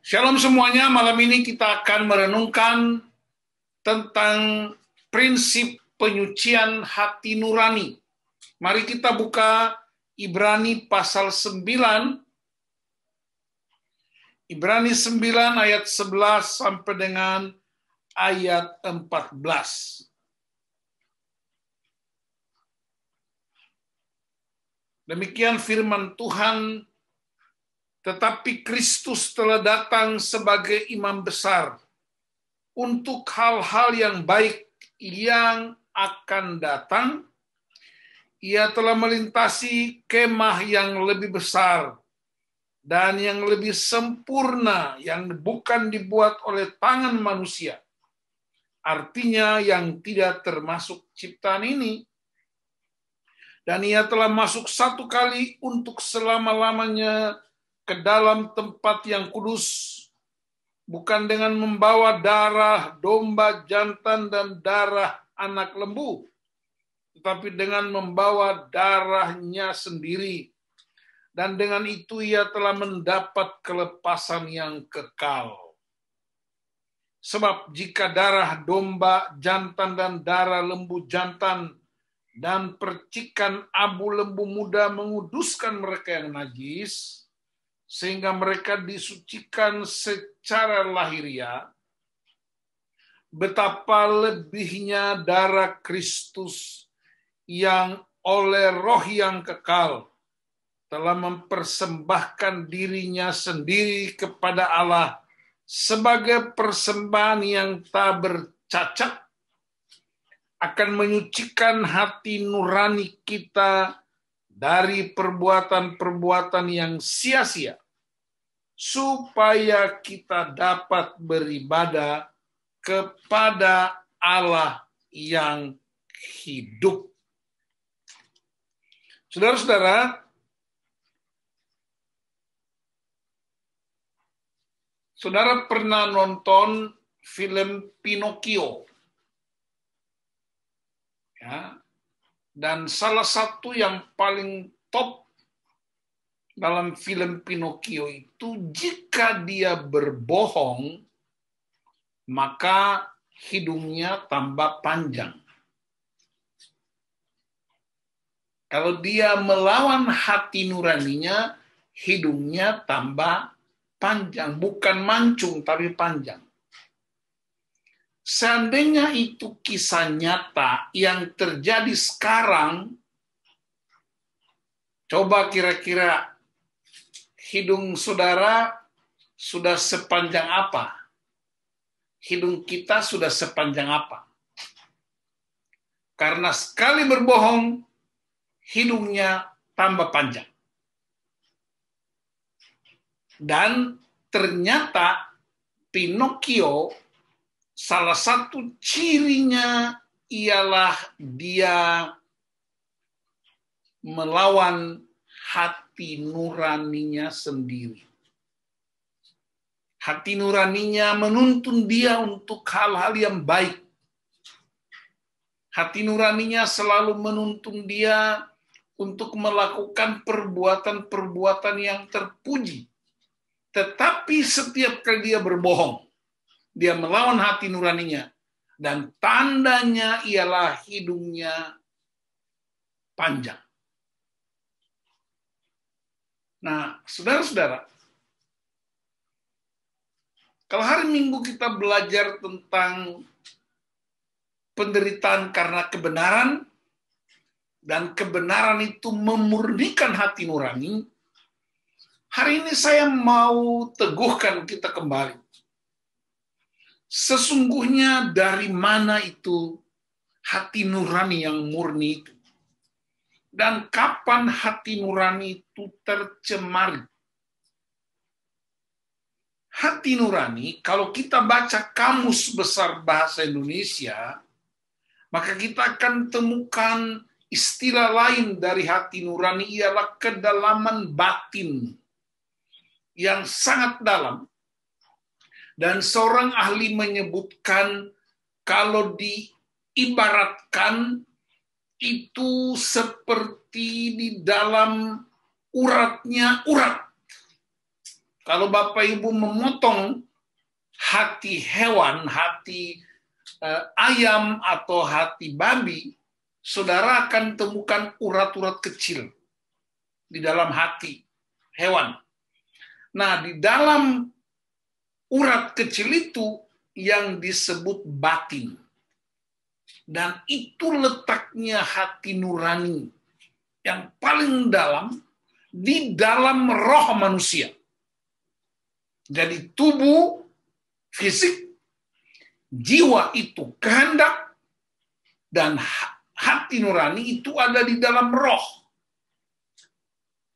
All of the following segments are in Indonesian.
Shalom semuanya, malam ini kita akan merenungkan tentang prinsip penyucian hati nurani. Mari kita buka Ibrani pasal 9. Ibrani 9 ayat 11 sampai dengan ayat 14. Demikian firman Tuhan tetapi Kristus telah datang sebagai imam besar untuk hal-hal yang baik yang akan datang. Ia telah melintasi kemah yang lebih besar dan yang lebih sempurna yang bukan dibuat oleh tangan manusia. Artinya yang tidak termasuk ciptaan ini. Dan ia telah masuk satu kali untuk selama-lamanya ke dalam tempat yang kudus, bukan dengan membawa darah domba jantan dan darah anak lembu, tetapi dengan membawa darahnya sendiri. Dan dengan itu ia telah mendapat kelepasan yang kekal. Sebab jika darah domba jantan dan darah lembu jantan dan percikan abu lembu muda menguduskan mereka yang najis, sehingga mereka disucikan secara lahiriah betapa lebihnya darah Kristus yang oleh roh yang kekal telah mempersembahkan dirinya sendiri kepada Allah sebagai persembahan yang tak bercacat akan menyucikan hati nurani kita dari perbuatan-perbuatan yang sia-sia supaya kita dapat beribadah kepada Allah yang hidup. Saudara-saudara, Saudara pernah nonton film Pinocchio? Ya, dan salah satu yang paling top dalam film Pinocchio itu jika dia berbohong maka hidungnya tambah panjang. Kalau dia melawan hati nuraninya, hidungnya tambah panjang, bukan mancung tapi panjang. Seandainya itu kisah nyata yang terjadi sekarang, coba kira-kira hidung saudara sudah sepanjang apa? Hidung kita sudah sepanjang apa? Karena sekali berbohong, hidungnya tambah panjang. Dan ternyata Pinocchio salah satu cirinya ialah dia melawan hati nuraninya sendiri. Hati nuraninya menuntun dia untuk hal-hal yang baik. Hati nuraninya selalu menuntun dia untuk melakukan perbuatan-perbuatan yang terpuji. Tetapi setiap kali dia berbohong, dia melawan hati nuraninya dan tandanya ialah hidungnya panjang. Nah, saudara-saudara, kalau hari Minggu kita belajar tentang penderitaan karena kebenaran dan kebenaran itu memurnikan hati nurani, hari ini saya mau teguhkan kita kembali Sesungguhnya dari mana itu hati nurani yang murni itu? Dan kapan hati nurani itu tercemar? Hati nurani, kalau kita baca kamus besar bahasa Indonesia, maka kita akan temukan istilah lain dari hati nurani ialah kedalaman batin yang sangat dalam dan seorang ahli menyebutkan kalau diibaratkan itu seperti di dalam uratnya urat. Kalau Bapak Ibu memotong hati hewan, hati eh, ayam atau hati babi, saudara akan temukan urat-urat kecil di dalam hati hewan. Nah, di dalam urat kecil itu yang disebut batin. Dan itu letaknya hati nurani yang paling dalam di dalam roh manusia. Jadi tubuh fisik, jiwa itu kehendak, dan hati nurani itu ada di dalam roh.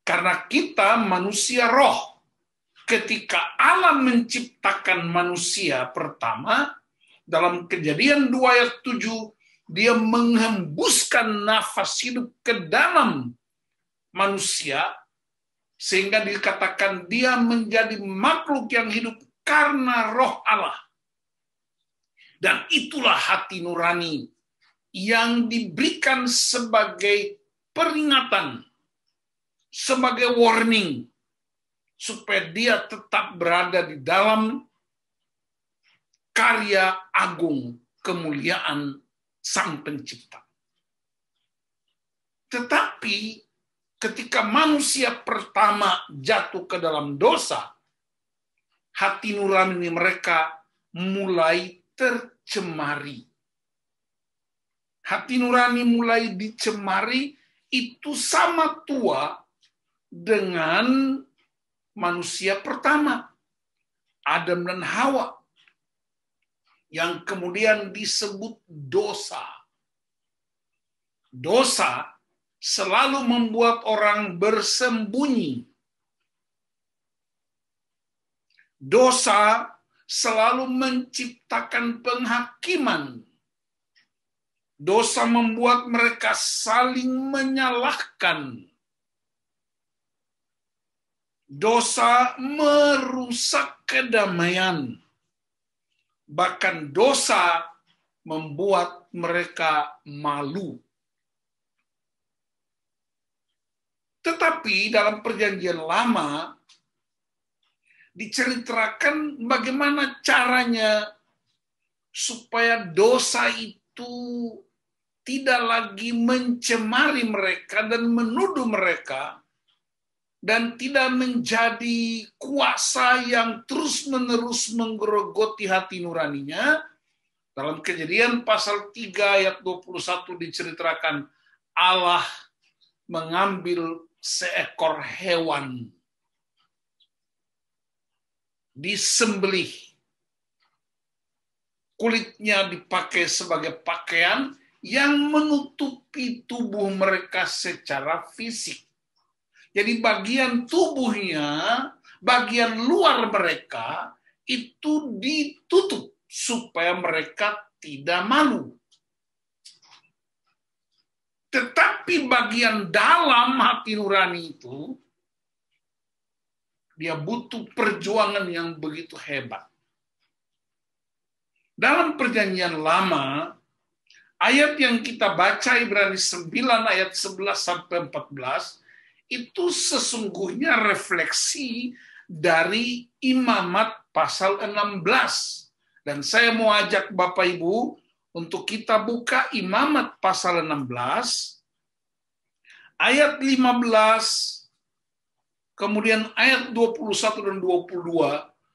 Karena kita manusia roh, ketika Allah menciptakan manusia pertama, dalam kejadian 2 ayat 7, dia menghembuskan nafas hidup ke dalam manusia, sehingga dikatakan dia menjadi makhluk yang hidup karena roh Allah. Dan itulah hati nurani yang diberikan sebagai peringatan, sebagai warning, supaya dia tetap berada di dalam karya agung kemuliaan Sang Pencipta. Tetapi ketika manusia pertama jatuh ke dalam dosa, hati nurani mereka mulai tercemari. Hati nurani mulai dicemari itu sama tua dengan manusia pertama, Adam dan Hawa, yang kemudian disebut dosa. Dosa selalu membuat orang bersembunyi. Dosa selalu menciptakan penghakiman. Dosa membuat mereka saling menyalahkan Dosa merusak kedamaian. Bahkan dosa membuat mereka malu. Tetapi dalam perjanjian lama diceritakan bagaimana caranya supaya dosa itu tidak lagi mencemari mereka dan menuduh mereka dan tidak menjadi kuasa yang terus-menerus menggerogoti hati nuraninya. Dalam kejadian pasal 3 ayat 21 diceritakan Allah mengambil seekor hewan disembelih kulitnya dipakai sebagai pakaian yang menutupi tubuh mereka secara fisik jadi bagian tubuhnya, bagian luar mereka itu ditutup supaya mereka tidak malu. Tetapi bagian dalam hati nurani itu dia butuh perjuangan yang begitu hebat. Dalam perjanjian lama, ayat yang kita baca Ibrani 9 ayat 11 sampai 14 itu sesungguhnya refleksi dari imamat pasal 16. Dan saya mau ajak Bapak Ibu untuk kita buka imamat pasal 16 ayat 15 kemudian ayat 21 dan 22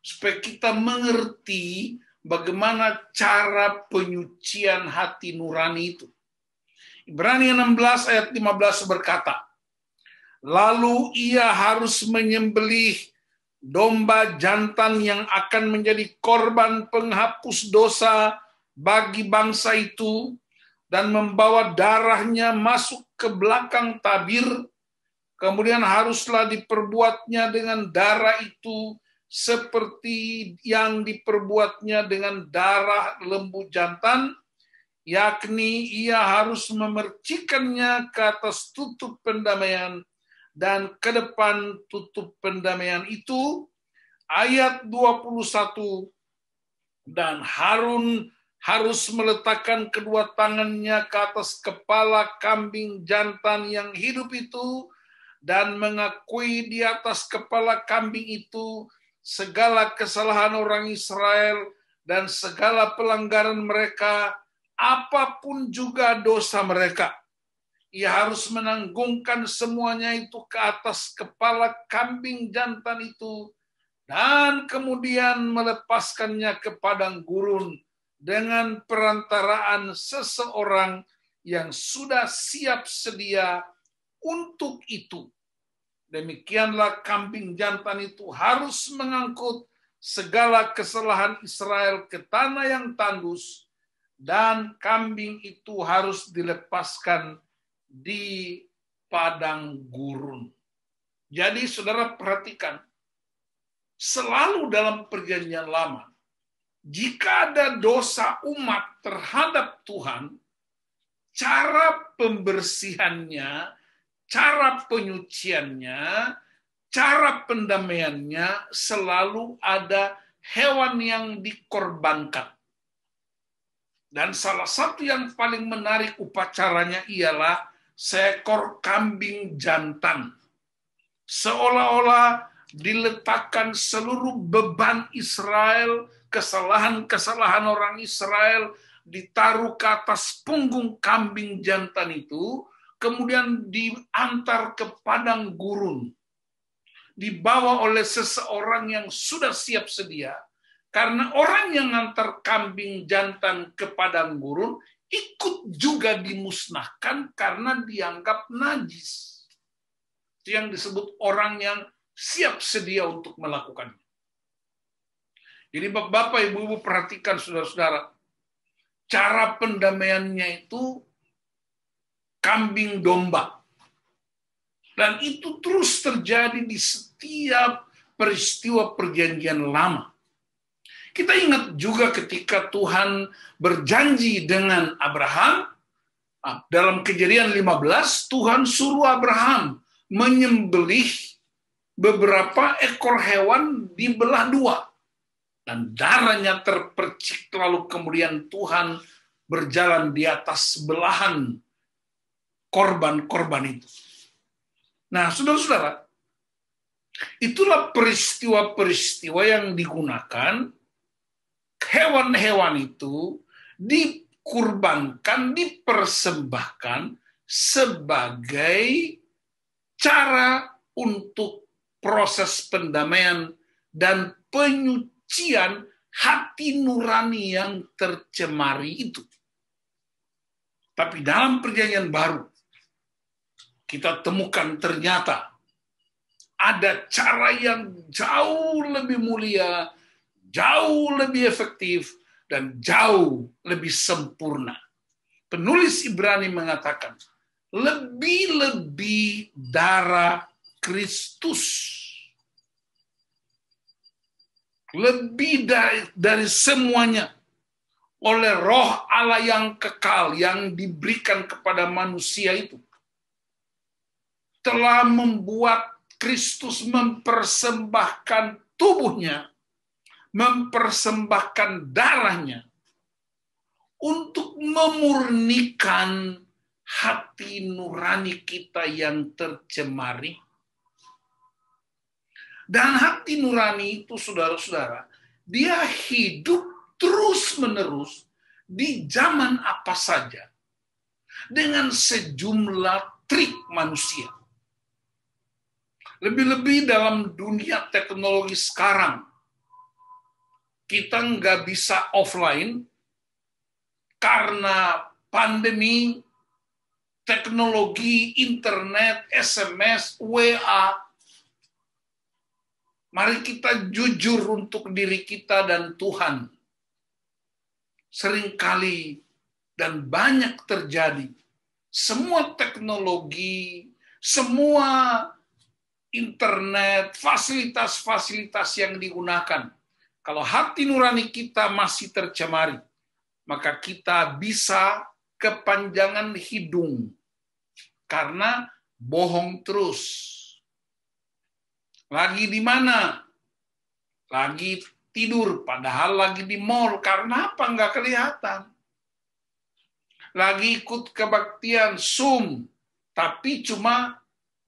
supaya kita mengerti bagaimana cara penyucian hati nurani itu. Ibrani 16 ayat 15 berkata, Lalu ia harus menyembelih domba jantan yang akan menjadi korban penghapus dosa bagi bangsa itu dan membawa darahnya masuk ke belakang tabir. Kemudian haruslah diperbuatnya dengan darah itu seperti yang diperbuatnya dengan darah lembu jantan, yakni ia harus memercikannya ke atas tutup pendamaian dan ke depan tutup pendamaian itu ayat 21 dan Harun harus meletakkan kedua tangannya ke atas kepala kambing jantan yang hidup itu dan mengakui di atas kepala kambing itu segala kesalahan orang Israel dan segala pelanggaran mereka apapun juga dosa mereka ia harus menanggungkan semuanya itu ke atas kepala kambing jantan itu dan kemudian melepaskannya ke padang gurun dengan perantaraan seseorang yang sudah siap sedia untuk itu. Demikianlah kambing jantan itu harus mengangkut segala kesalahan Israel ke tanah yang tandus dan kambing itu harus dilepaskan di padang gurun. Jadi saudara perhatikan, selalu dalam perjanjian lama, jika ada dosa umat terhadap Tuhan, cara pembersihannya, cara penyuciannya, cara pendamaiannya selalu ada hewan yang dikorbankan. Dan salah satu yang paling menarik upacaranya ialah seekor kambing jantan. Seolah-olah diletakkan seluruh beban Israel, kesalahan-kesalahan orang Israel, ditaruh ke atas punggung kambing jantan itu, kemudian diantar ke padang gurun. Dibawa oleh seseorang yang sudah siap sedia. Karena orang yang antar kambing jantan ke padang gurun ikut juga dimusnahkan karena dianggap najis. Itu yang disebut orang yang siap sedia untuk melakukannya. Jadi Bapak Ibu-ibu perhatikan Saudara-saudara, cara pendamaiannya itu kambing domba. Dan itu terus terjadi di setiap peristiwa perjanjian lama. Kita ingat juga ketika Tuhan berjanji dengan Abraham, ah, dalam kejadian 15, Tuhan suruh Abraham menyembelih beberapa ekor hewan di belah dua. Dan darahnya terpercik lalu kemudian Tuhan berjalan di atas belahan korban-korban itu. Nah, saudara-saudara, itulah peristiwa-peristiwa yang digunakan hewan-hewan itu dikurbankan, dipersembahkan sebagai cara untuk proses pendamaian dan penyucian hati nurani yang tercemari itu. Tapi dalam perjanjian baru, kita temukan ternyata ada cara yang jauh lebih mulia, jauh lebih efektif dan jauh lebih sempurna. Penulis Ibrani mengatakan, lebih-lebih darah Kristus. Lebih dari, dari semuanya oleh roh Allah yang kekal yang diberikan kepada manusia itu telah membuat Kristus mempersembahkan tubuhnya mempersembahkan darahnya untuk memurnikan hati nurani kita yang tercemari. Dan hati nurani itu, saudara-saudara, dia hidup terus-menerus di zaman apa saja dengan sejumlah trik manusia. Lebih-lebih dalam dunia teknologi sekarang, kita nggak bisa offline karena pandemi, teknologi, internet, SMS, WA. Mari kita jujur untuk diri kita dan Tuhan. Seringkali dan banyak terjadi. Semua teknologi, semua internet, fasilitas-fasilitas yang digunakan kalau hati nurani kita masih tercemari, maka kita bisa kepanjangan hidung karena bohong terus. Lagi di mana? Lagi tidur, padahal lagi di mall. Karena apa? Enggak kelihatan. Lagi ikut kebaktian, sum. Tapi cuma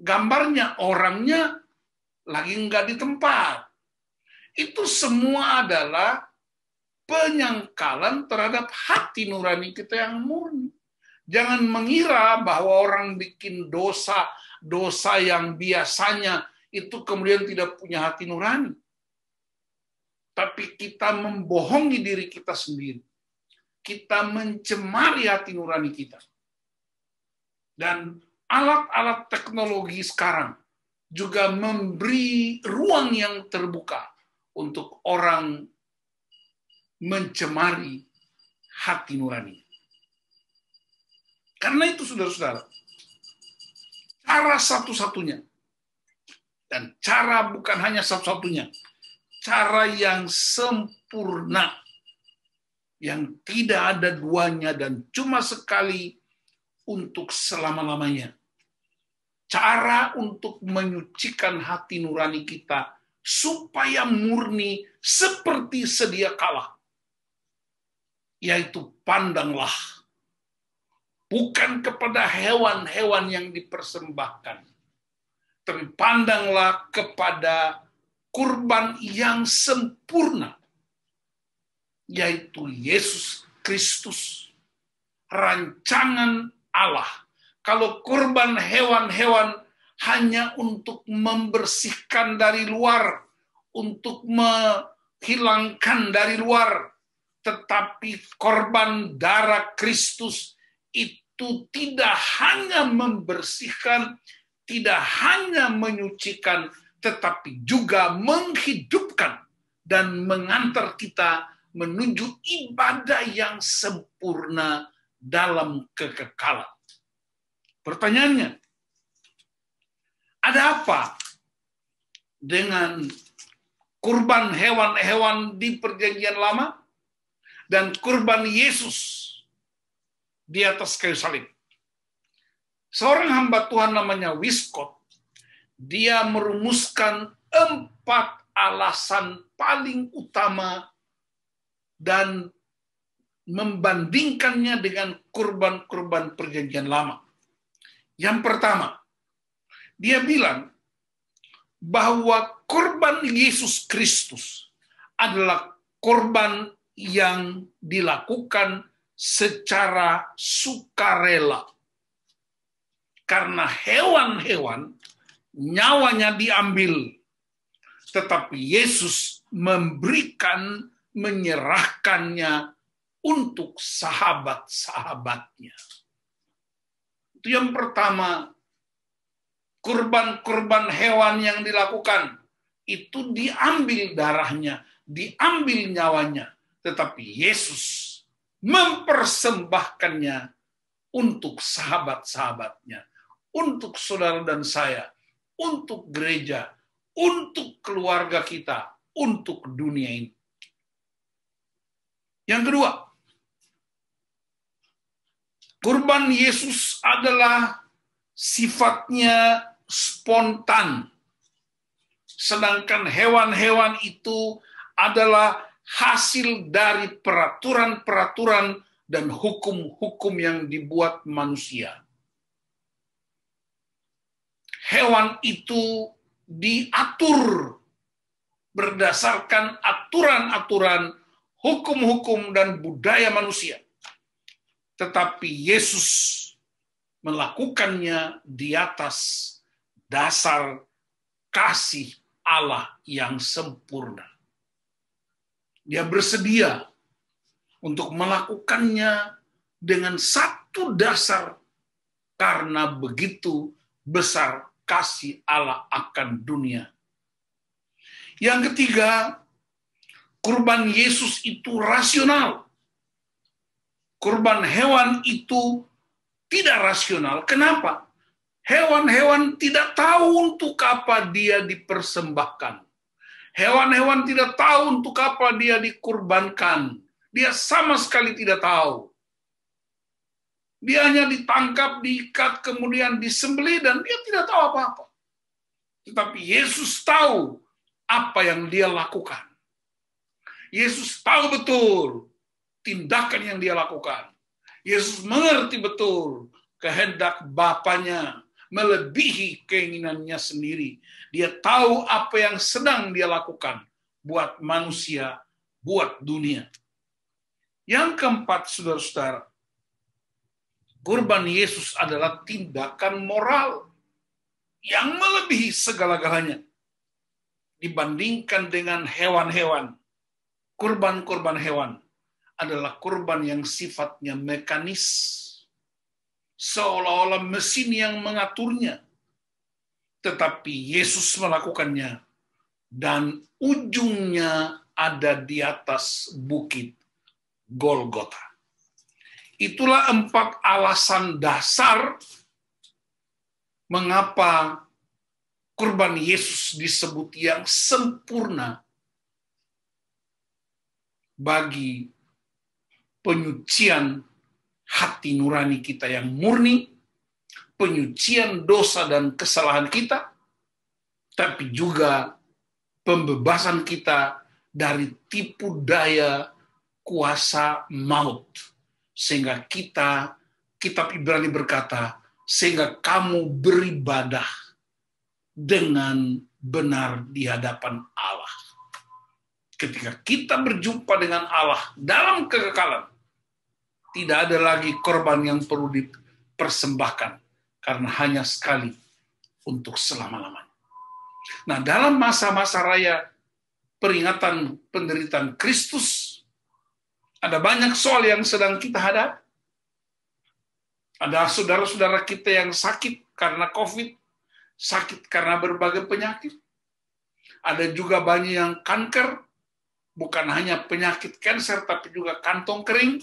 gambarnya, orangnya lagi enggak di tempat. Itu semua adalah penyangkalan terhadap hati nurani kita yang murni. Jangan mengira bahwa orang bikin dosa, dosa yang biasanya itu kemudian tidak punya hati nurani. Tapi kita membohongi diri kita sendiri. Kita mencemari hati nurani kita. Dan alat-alat teknologi sekarang juga memberi ruang yang terbuka untuk orang mencemari hati nurani. Karena itu, saudara-saudara, cara satu-satunya dan cara bukan hanya satu-satunya, cara yang sempurna yang tidak ada duanya dan cuma sekali untuk selama-lamanya. Cara untuk menyucikan hati nurani kita supaya murni seperti sedia kala. Yaitu pandanglah bukan kepada hewan-hewan yang dipersembahkan, tapi pandanglah kepada kurban yang sempurna, yaitu Yesus Kristus, rancangan Allah. Kalau kurban hewan-hewan hanya untuk membersihkan dari luar, untuk menghilangkan dari luar, tetapi korban darah Kristus itu tidak hanya membersihkan, tidak hanya menyucikan, tetapi juga menghidupkan dan mengantar kita menuju ibadah yang sempurna dalam kekekalan. Pertanyaannya, ada apa dengan kurban hewan-hewan di perjanjian lama dan kurban Yesus di atas kayu salib? Seorang hamba Tuhan namanya Wiskot, dia merumuskan empat alasan paling utama dan membandingkannya dengan kurban-kurban perjanjian lama. Yang pertama, dia bilang bahwa korban Yesus Kristus adalah korban yang dilakukan secara sukarela. Karena hewan-hewan nyawanya diambil, tetapi Yesus memberikan menyerahkannya untuk sahabat-sahabatnya. Itu yang pertama kurban-kurban hewan yang dilakukan itu diambil darahnya, diambil nyawanya, tetapi Yesus mempersembahkannya untuk sahabat-sahabatnya, untuk saudara dan saya, untuk gereja, untuk keluarga kita, untuk dunia ini. Yang kedua, kurban Yesus adalah sifatnya spontan. Sedangkan hewan-hewan itu adalah hasil dari peraturan-peraturan dan hukum-hukum yang dibuat manusia. Hewan itu diatur berdasarkan aturan-aturan, hukum-hukum, dan budaya manusia. Tetapi Yesus melakukannya di atas dasar kasih Allah yang sempurna. Dia bersedia untuk melakukannya dengan satu dasar karena begitu besar kasih Allah akan dunia. Yang ketiga, kurban Yesus itu rasional. Kurban hewan itu tidak rasional. Kenapa? Hewan-hewan tidak tahu untuk apa dia dipersembahkan. Hewan-hewan tidak tahu untuk apa dia dikurbankan. Dia sama sekali tidak tahu. Dia hanya ditangkap, diikat, kemudian disembelih, dan dia tidak tahu apa-apa. Tetapi Yesus tahu apa yang dia lakukan. Yesus tahu betul tindakan yang dia lakukan. Yesus mengerti betul kehendak Bapaknya melebihi keinginannya sendiri. Dia tahu apa yang sedang dia lakukan buat manusia, buat dunia. Yang keempat, saudara-saudara, kurban Yesus adalah tindakan moral yang melebihi segala-galanya dibandingkan dengan hewan-hewan. Kurban-kurban hewan adalah kurban yang sifatnya mekanis seolah-olah mesin yang mengaturnya. Tetapi Yesus melakukannya dan ujungnya ada di atas bukit Golgota. Itulah empat alasan dasar mengapa kurban Yesus disebut yang sempurna bagi penyucian hati nurani kita yang murni, penyucian dosa dan kesalahan kita, tapi juga pembebasan kita dari tipu daya kuasa maut. Sehingga kita, kitab Ibrani berkata, sehingga kamu beribadah dengan benar di hadapan Allah. Ketika kita berjumpa dengan Allah dalam kekekalan, tidak ada lagi korban yang perlu dipersembahkan karena hanya sekali untuk selama-lamanya. Nah, dalam masa-masa raya peringatan penderitaan Kristus ada banyak soal yang sedang kita hadapi. Ada saudara-saudara kita yang sakit karena COVID, sakit karena berbagai penyakit. Ada juga banyak yang kanker, bukan hanya penyakit kanker, tapi juga kantong kering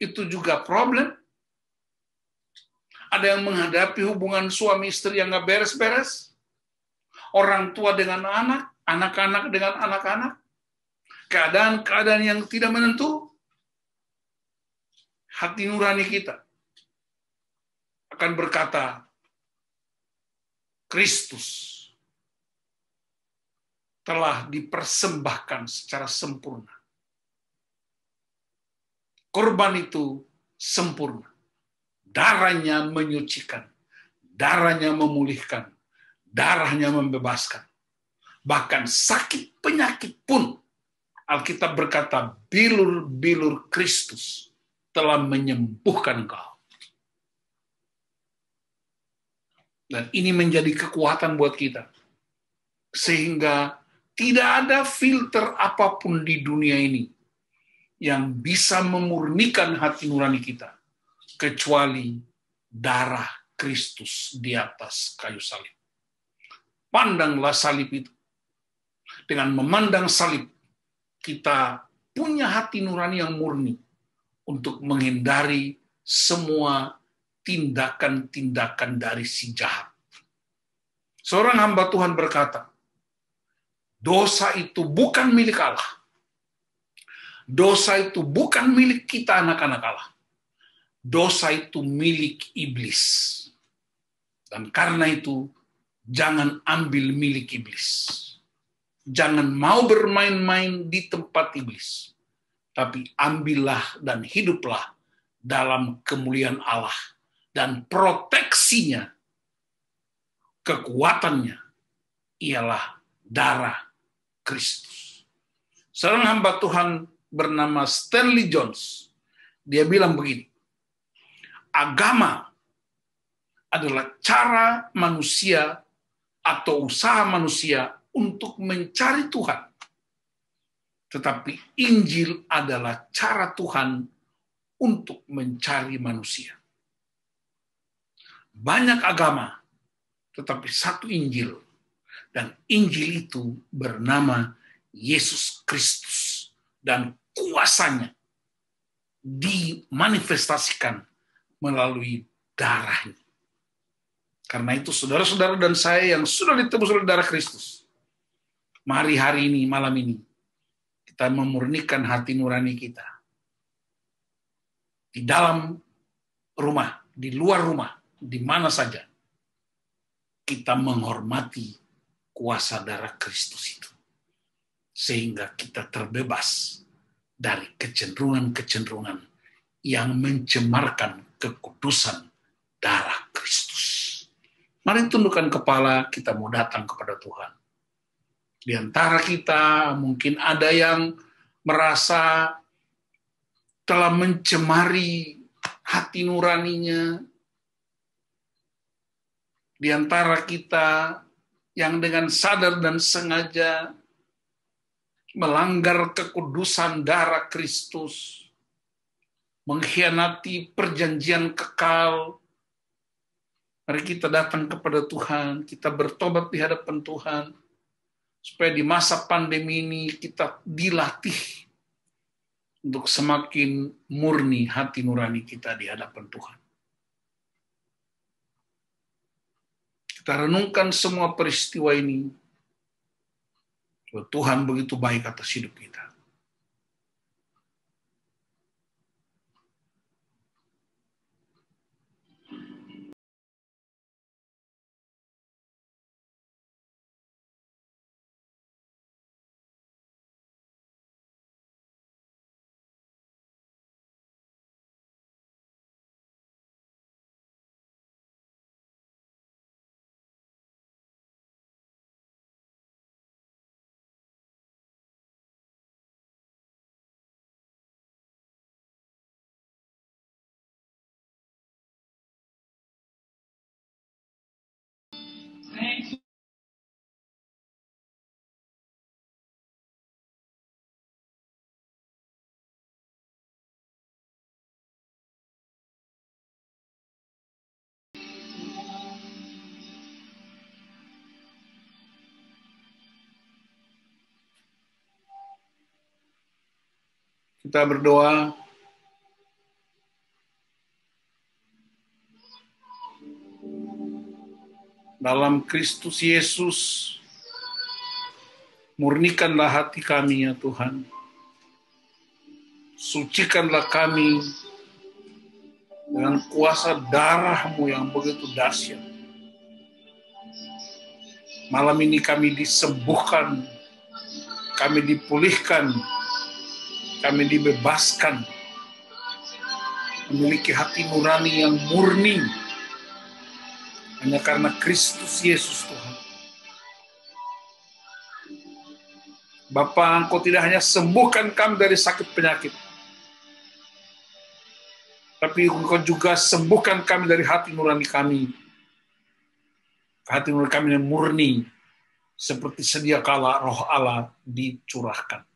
itu juga problem. Ada yang menghadapi hubungan suami istri yang nggak beres-beres. Orang tua dengan anak, anak-anak dengan anak-anak. Keadaan-keadaan yang tidak menentu. Hati nurani kita akan berkata, Kristus telah dipersembahkan secara sempurna korban itu sempurna. Darahnya menyucikan, darahnya memulihkan, darahnya membebaskan. Bahkan sakit penyakit pun Alkitab berkata bilur-bilur Kristus telah menyembuhkan engkau. Dan ini menjadi kekuatan buat kita. Sehingga tidak ada filter apapun di dunia ini yang bisa memurnikan hati nurani kita kecuali darah Kristus di atas kayu salib. Pandanglah salib itu. Dengan memandang salib, kita punya hati nurani yang murni untuk menghindari semua tindakan-tindakan dari si jahat. Seorang hamba Tuhan berkata, dosa itu bukan milik Allah Dosa itu bukan milik kita anak-anak Allah. Dosa itu milik iblis. Dan karena itu, jangan ambil milik iblis. Jangan mau bermain-main di tempat iblis. Tapi ambillah dan hiduplah dalam kemuliaan Allah dan proteksinya, kekuatannya ialah darah Kristus. Seorang hamba Tuhan bernama Stanley Jones. Dia bilang begini, agama adalah cara manusia atau usaha manusia untuk mencari Tuhan. Tetapi Injil adalah cara Tuhan untuk mencari manusia. Banyak agama, tetapi satu Injil. Dan Injil itu bernama Yesus Kristus dan kuasanya dimanifestasikan melalui darahnya. Karena itu saudara-saudara dan saya yang sudah ditebus oleh darah Kristus, mari hari ini, malam ini, kita memurnikan hati nurani kita. Di dalam rumah, di luar rumah, di mana saja, kita menghormati kuasa darah Kristus itu. Sehingga kita terbebas dari kecenderungan-kecenderungan yang mencemarkan kekudusan darah Kristus. Mari tundukkan kepala, kita mau datang kepada Tuhan. Di antara kita mungkin ada yang merasa telah mencemari hati nuraninya. Di antara kita yang dengan sadar dan sengaja melanggar kekudusan darah Kristus, mengkhianati perjanjian kekal. Mari kita datang kepada Tuhan, kita bertobat di hadapan Tuhan, supaya di masa pandemi ini kita dilatih untuk semakin murni hati nurani kita di hadapan Tuhan. Kita renungkan semua peristiwa ini, Tuhan begitu baik atas hidup kita. Kita berdoa. Dalam Kristus Yesus, murnikanlah hati kami ya Tuhan. Sucikanlah kami dengan kuasa darahmu yang begitu dahsyat. Malam ini kami disembuhkan, kami dipulihkan, kami dibebaskan memiliki hati nurani yang murni hanya karena Kristus Yesus Tuhan. Bapa, Engkau tidak hanya sembuhkan kami dari sakit penyakit, tapi Engkau juga sembuhkan kami dari hati nurani kami. Hati nurani kami yang murni, seperti sedia kala roh Allah dicurahkan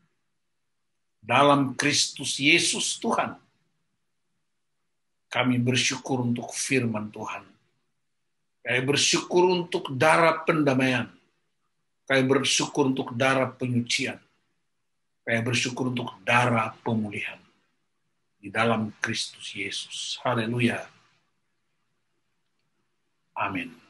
dalam Kristus Yesus Tuhan. Kami bersyukur untuk firman Tuhan. Kami bersyukur untuk darah pendamaian. Kami bersyukur untuk darah penyucian. Kami bersyukur untuk darah pemulihan. Di dalam Kristus Yesus. Haleluya. Amin.